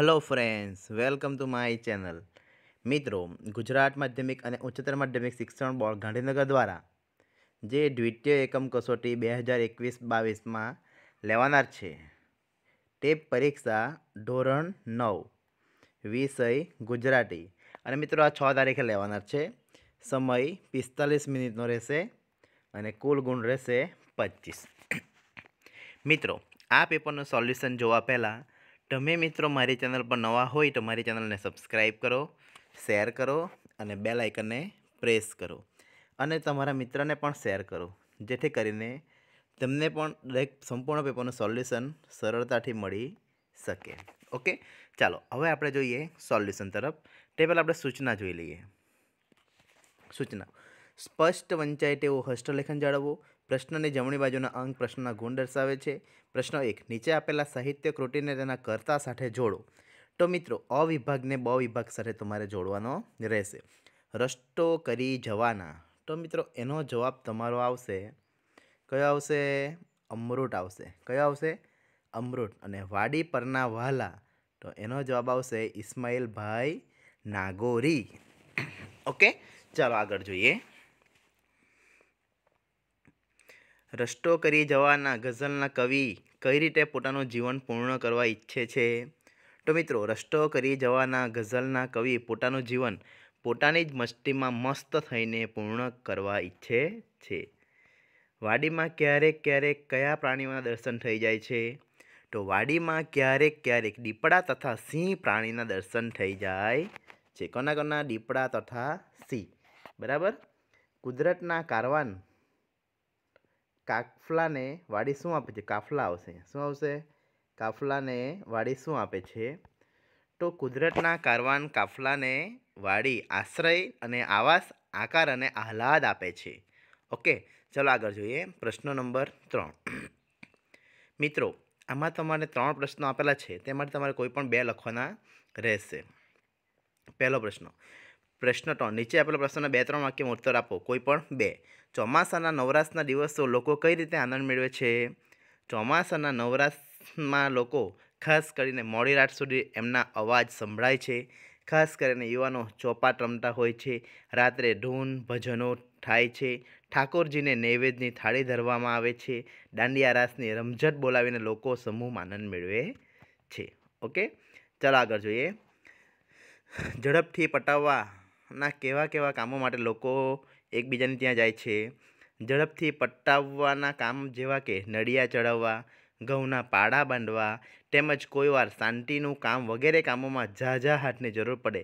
hello friends welcome to my channel મિત્રો ગુજરાત માધ્યમિક અને ઉચ્ચતર માધ્યમિક શિક્ષણ બોર્ડ ગાંધીનગર દ્વારા જે દ્વિતીય એકમ કસોટી બે હજાર એકવીસ બાવીસમાં લેવાનાર છે તે પરીક્ષા ધોરણ નવ વિષય ગુજરાતી અને મિત્રો આ છ તારીખે લેવાનાર છે સમય પિસ્તાલીસ મિનિટનો રહેશે અને કુલ ગુણ રહેશે પચીસ મિત્રો આ પેપરનું સોલ્યુશન જોવા પહેલાં તમે મિત્રો મારી ચેનલ પર નવા હોય તો મારી ચેનલને સબસ્ક્રાઈબ કરો શેર કરો અને બે આઇકનને પ્રેસ કરો અને તમારા મિત્રને પણ શેર કરો જેથી કરીને તમને પણ દરેક સંપૂર્ણ પેપરનું સોલ્યુશન સરળતાથી મળી શકે ઓકે ચાલો હવે આપણે જોઈએ સોલ્યુશન તરફ તે પહેલાં આપણે સૂચના જોઈ લઈએ સૂચના સ્પષ્ટ વંચાય તેવો હસ્તલેખન જાળવવો પ્રશ્નની જમણી બાજુના અંક પ્રશ્નના ગુણ દર્શાવે છે પ્રશ્ન એક નીચે આપેલા સાહિત્ય કૃતિને તેના કર્તા સાથે જોડો તો મિત્રો અવિભાગને બ વિભાગ સાથે તમારે જોડવાનો રહેશે રસ્તો કરી જવાના તો મિત્રો એનો જવાબ તમારો આવશે કયો આવશે અમૃત આવશે કયો આવશે અમૃત અને વાડી પરના વાલા તો એનો જવાબ આવશે ઇસ્માઇલભાઈ નાગોરી ઓકે ચાલો આગળ જોઈએ રસ્તો કરી જવાના ગઝલના કવિ કઈ રીતે પોતાનું જીવન પૂર્ણ કરવા ઈચ્છે છે તો મિત્રો રસ્તો કરી જવાના ગઝલના કવિ પોતાનું જીવન પોતાની જ મસ્તીમાં મસ્ત થઈને પૂર્ણ કરવા ઈચ્છે છે વાડીમાં ક્યારેક ક્યારેક કયા પ્રાણીઓના દર્શન થઈ જાય છે તો વાડીમાં ક્યારેક ક્યારેક દીપડા તથા સિંહ પ્રાણીના દર્શન થઈ જાય છે કોના કોના દીપડા તથા સિંહ બરાબર કુદરતના કારવાન કાફલાને વાડી શું આપે છે કાફલા આવશે શું આવશે કાફલાને વાડી શું આપે છે તો કુદરતના કારવાન કાફલાને વાડી આશ્રય અને આવાસ આકાર અને આહલાદ આપે છે ઓકે ચલો આગળ જોઈએ પ્રશ્ન નંબર ત્રણ મિત્રો આમાં તમારે ત્રણ પ્રશ્નો આપેલા છે તે માટે તમારે કોઈ પણ બે લખવાના રહેશે પહેલો પ્રશ્ન પ્રશ્ન ત્રણ નીચે આપેલા પ્રશ્નના બે ત્રણ વાક્યમાં ઉત્તર આપો કોઈ પણ બે ચોમાસાના નવરાશના દિવસો લોકો કઈ રીતે આનંદ મેળવે છે ચોમાસાના નવરાશમાં લોકો ખાસ કરીને મોડી રાત સુધી એમના અવાજ સંભળાય છે ખાસ કરીને યુવાનો ચોપાટ રમતા હોય છે રાત્રે ધૂન ભજનો થાય છે ઠાકોરજીને નૈવેદ્યની થાળી ધરવામાં આવે છે દાંડિયા રાસની રમઝટ બોલાવીને લોકો સમૂહમાં આનંદ મેળવે છે ઓકે ચાલો આગળ જોઈએ ઝડપથી પટાવવા ના કેવા કેવા કામો માટે લોકો એકબીજાને ત્યાં જાય છે ઝડપથી પટ્ટાવવાના કામ જેવા કે નડિયા ચડાવવા ઘઉંના પાડા બાંધવા તેમજ કોઈવાર શાંતિનું કામ વગેરે કામોમાં ઝાઝા હાથની જરૂર પડે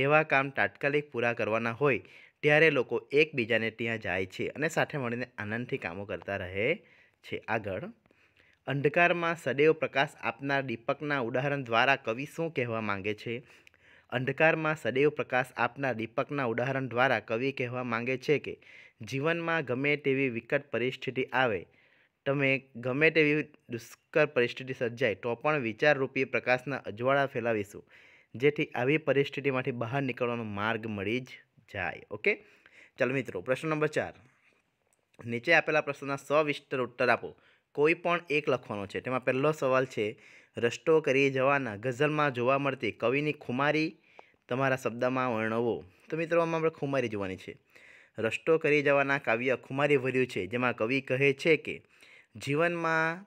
તેવા કામ તાત્કાલિક પૂરા કરવાના હોય ત્યારે લોકો એકબીજાને ત્યાં જાય છે અને સાથે મળીને આનંદથી કામો કરતા રહે છે આગળ અંધકારમાં સદૈવ પ્રકાશ આપનાર દીપકના ઉદાહરણ દ્વારા કવિ શું કહેવા માંગે છે અંધકારમાં સદૈવ પ્રકાશ આપનાર દીપકના ઉદાહરણ દ્વારા કવિ કહેવા માંગે છે કે જીવનમાં ગમે તેવી વિકટ પરિસ્થિતિ આવે તમે ગમે તેવી દુષ્કર પરિસ્થિતિ સર્જાય તો પણ વિચારરૂપી પ્રકાશના અજવાળા ફેલાવીશું જેથી આવી પરિસ્થિતિમાંથી બહાર નીકળવાનો માર્ગ મળી જ જાય ઓકે ચાલો મિત્રો પ્રશ્ન નંબર ચાર નીચે આપેલા પ્રશ્નના સવિસ્તર ઉત્તર આપો કોઈ પણ એક લખવાનો છે તેમાં પહેલો સવાલ છે રસ્ટો કરી જવાના ગઝલમાં જોવા મળતી કવિની ખુમારી તમારા શબ્દમાં વર્ણવો તો મિત્રો આમાં આપણે ખુમારી જોવાની છે રસ્ટો કરી જવાના કાવ્ય ખુમારી ભર્યું છે જેમાં કવિ કહે છે કે જીવનમાં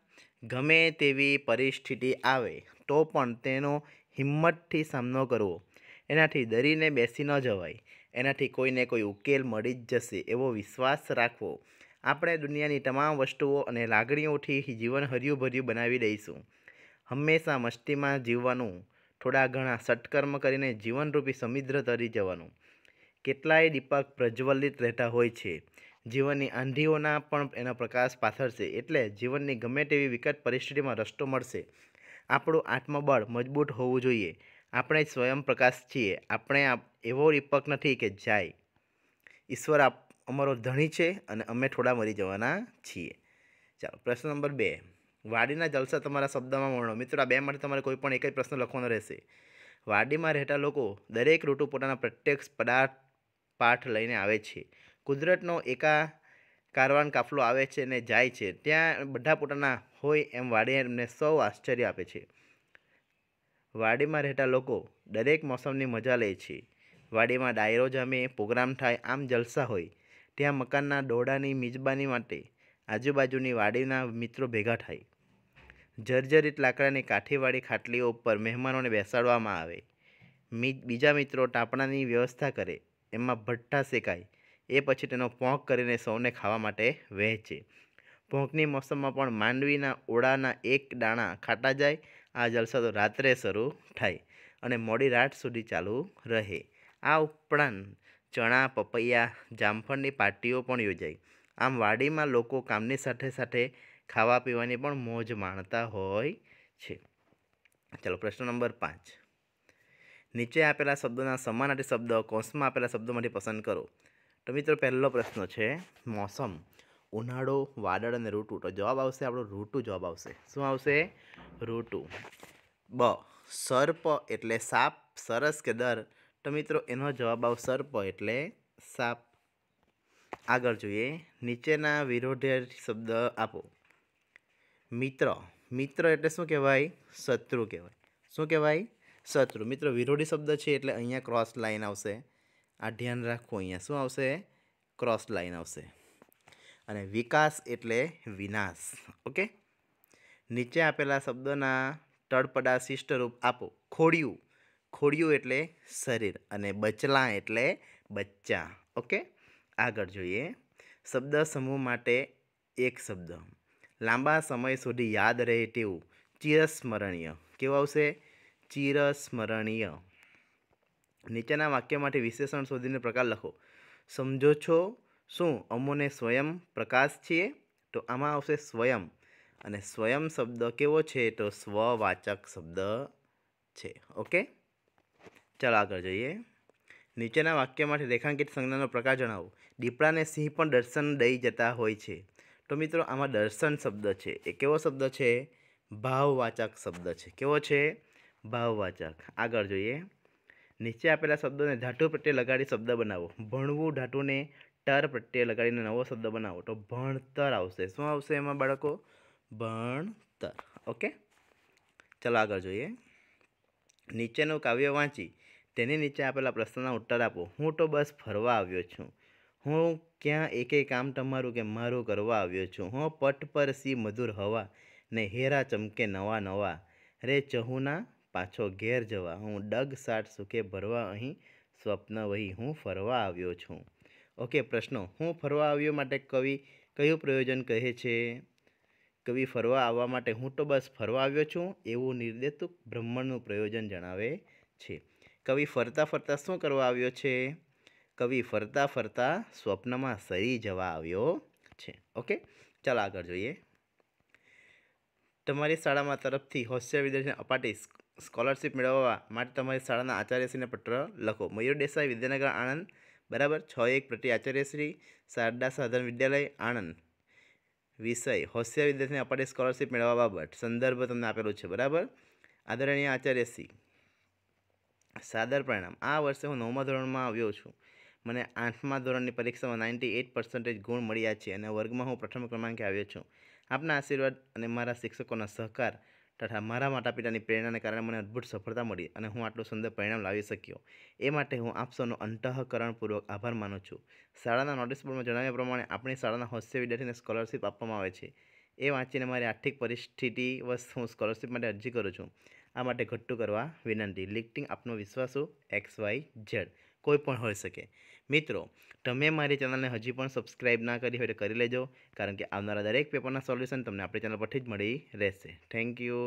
ગમે તેવી પરિસ્થિતિ આવે તો પણ તેનો હિંમતથી સામનો કરવો એનાથી ડરીને બેસી ન જવાય એનાથી કોઈને કોઈ ઉકેલ મળી જ જશે એવો વિશ્વાસ રાખવો આપણે દુનિયાની તમામ વસ્તુઓ અને લાગણીઓથી જીવન હર્યું ભર્યું બનાવી દઈશું હંમેશા મસ્તીમાં જીવવાનું થોડા ઘણા સત્કર્મ કરીને જીવનરૂપી સમિદ્ર તરી જવાનું કેટલાય દીપક પ્રજ્વલિત રહેતા હોય છે જીવનની આંધીઓના પણ એનો પ્રકાશ પાથર છે એટલે જીવનની ગમે તેવી વિકટ પરિસ્થિતિમાં રસ્તો મળશે આપણું આત્મબળ મજબૂત હોવું જોઈએ આપણે સ્વયં પ્રકાશ છીએ આપણે એવો દીપક નથી કે જાય ઈશ્વર આપ અમારો ધણી છે અને અમે થોડા મરી જવાના છીએ ચાલો પ્રશ્ન નંબર બે વાડીના જલસા તમારા શબ્દમાં વર્ણો મિત્રો આ માટે તમારે કોઈ પણ એક જ પ્રશ્ન લખવાનો રહેશે વાડીમાં રહેતા લોકો દરેક ઋતુ પોતાના પ્રત્યક્ષ પદાર્થ પાઠ લઈને આવે છે કુદરતનો એકા કારવાન કાફલો આવે છે અને જાય છે ત્યાં બધા પોતાના હોય એમ વાડીને સૌ આશ્ચર્ય આપે છે વાડીમાં રહેતા લોકો દરેક મોસમની મજા લે છે વાડીમાં ડાયરો જામે પ્રોગ્રામ થાય આમ જલસા હોય ત્યાં મકાનના દોડાની મિજબાની માટે આજુબાજુની વાડીના મિત્રો ભેગા થાય જર્જરિત લાકડાની કાઠીવાળી ખાટલીઓ ઉપર મહેમાનોને બેસાડવામાં આવે મી બીજા મિત્રો ટાપણાની વ્યવસ્થા કરે એમાં ભઠ્ઠા શેકાય એ પછી તેનો પોંક કરીને સૌને ખાવા માટે વહેંચે પોંકની મોસમમાં પણ માંડવીના ઓળાના એક દાણા ખાટા જાય આ જલસા તો રાત્રે શરૂ થાય અને મોડી રાત સુધી ચાલુ રહે આ ઉપરાંત ચણા પપૈયા જામફળની પાર્ટીઓ પણ યોજાય આમ વાડીમાં લોકો કામની સાથે સાથે ખાવા પીવાની પણ મોજ માણતા હોય છે ચાલો પ્રશ્ન નંબર પાંચ નીચે આપેલા શબ્દોના સમાનાર્થી શબ્દ કોષમાં આપેલા શબ્દોમાંથી પસંદ કરો તો મિત્રો પહેલો પ્રશ્ન છે મોસમ ઉનાળો વાદળ અને ઋતુ તો જવાબ આવશે આપણો ઋતુ જવાબ આવશે શું આવશે ઋતુ બ સર્પ એટલે સાપ સરસ કે દર તો મિત્રો એનો જવાબ આવ સર્પ એટલે સાપ આગળ જોઈએ નીચેના વિરોધી શબ્દ આપો મિત્ર મિત્ર એટલે શું કહેવાય શત્રુ કહેવાય શું કહેવાય શત્રુ મિત્ર વિરોધી શબ્દ છે એટલે અહીંયા ક્રોસ લાઇન આવશે આ ધ્યાન રાખવું અહીંયા શું આવશે ક્રોસ લાઇન આવશે અને વિકાસ એટલે વિનાશ ઓકે નીચે આપેલા શબ્દોના શિષ્ટ રૂપ આપો ખોડિયું ખોડિયું એટલે શરીર અને બચલા એટલે બચ્ચા ઓકે આગળ જોઈએ શબ્દ સમૂહ માટે એક શબ્દ લાંબા સમય સુધી યાદ રહે તેવું ચિરસ્મરણીય કેવું આવશે ચિરસ્મરણીય નીચેના વાક્યમાંથી વિશેષણ શોધીને પ્રકાર લખો સમજો છો શું અમોને સ્વયં પ્રકાશ છીએ તો આમાં આવશે સ્વયં અને સ્વયં શબ્દ કેવો છે તો સ્વવાચક શબ્દ છે ઓકે ચાલો આગળ જઈએ નીચેના વાક્યમાંથી રેખાંકિત સંજ્ઞાનો પ્રકાર જણાવો દીપડાને સિંહ પણ દર્શન દઈ જતા હોય છે તો મિત્રો આમાં દર્શન શબ્દ છે એ કેવો શબ્દ છે ભાવવાચક શબ્દ છે કેવો છે ભાવવાચક આગળ જોઈએ નીચે આપેલા શબ્દોને ધાતુ પ્રત્યે લગાડી શબ્દ બનાવો ભણવું ધાતુને ટર પ્રત્યે લગાડીને નવો શબ્દ બનાવો તો ભણતર આવશે શું આવશે એમાં બાળકો ભણતર ઓકે ચાલો આગળ જોઈએ નીચેનું કાવ્ય વાંચી તેની નીચે આપેલા પ્રશ્નના ઉત્તર આપો હું તો બસ ફરવા આવ્યો છું હું ક્યાં એક કામ તમારું કે મારું કરવા આવ્યો છું હું પટ પર સી મધુર હવા ને હેરા ચમકે નવા નવા રે ચહુના પાછો ઘેર જવા હું ડગ સાટ સુખે ભરવા અહીં સ્વપ્ન વહી હું ફરવા આવ્યો છું ઓકે પ્રશ્નો હું ફરવા આવ્યો માટે કવિ કયું પ્રયોજન કહે છે કવિ ફરવા આવવા માટે હું તો બસ ફરવા આવ્યો છું એવું નિર્દેતુક બ્રહ્માંડનું પ્રયોજન જણાવે છે કવિ ફરતા ફરતા શું કરવા આવ્યો છે કવિ ફરતા ફરતા સ્વપ્નમાં સરી જવા આવ્યો છે ઓકે ચાલો આગળ જોઈએ તમારી શાળામાં તરફથી હોશિયાર વિદ્યાર્થીને અપાટી સ્કોલરશીપ મેળવવા માટે તમારી શાળાના આચાર્યશ્રીને પત્ર લખો મયુર દેસાઈ વિદ્યાનગર આણંદ બરાબર છ એક પ્રતિ આચાર્યશ્રી શારદા સાધન વિદ્યાલય આણંદ વિષય હોશિયાર વિદ્યાર્થીને અપાટી સ્કોલરશિપ મેળવવા બાબત સંદર્ભ તમને આપેલો છે બરાબર આદરણીય આચાર્યશ્રી સાદર પરિણામ આ વર્ષે હું નવમા ધોરણમાં આવ્યો છું મને આઠમા ધોરણની પરીક્ષામાં નાઇન્ટી એઇટ પર્સન્ટેજ ગુણ મળ્યા છે અને વર્ગમાં હું પ્રથમ ક્રમાંકે આવ્યો છું આપના આશીર્વાદ અને મારા શિક્ષકોના સહકાર તથા મારા માતા પિતાની પ્રેરણાને કારણે મને અદ્ભુત સફળતા મળી અને હું આટલું સુંદર પરિણામ લાવી શક્યો એ માટે હું આપ સૌનો અંતઃકરણપૂર્વક આભાર માનું છું શાળાના નોટિસ બોર્ડમાં જણાવ્યા પ્રમાણે આપણી શાળાના હોસ્ય વિદ્યાર્થીને સ્કોલરશિપ આપવામાં આવે છે એ વાંચીને મારી આર્થિક પરિસ્થિતિ વશ હું સ્કોલરશિપ માટે અરજી કરું છું આ માટે ઘટ્ટું કરવા વિનંતી લિફ્ટિંગ આપનો વિશ્વાસો એક્સ વાય ઝેડ કોઈ પણ હોઈ શકે મિત્રો તમે મારી ચેનલને હજી પણ સબસ્ક્રાઈબ ના કરી હોય તો કરી લેજો કારણ કે આવનારા દરેક પેપરના સોલ્યુશન તમને આપણી ચેનલ પરથી જ મળી રહેશે થેન્ક યુ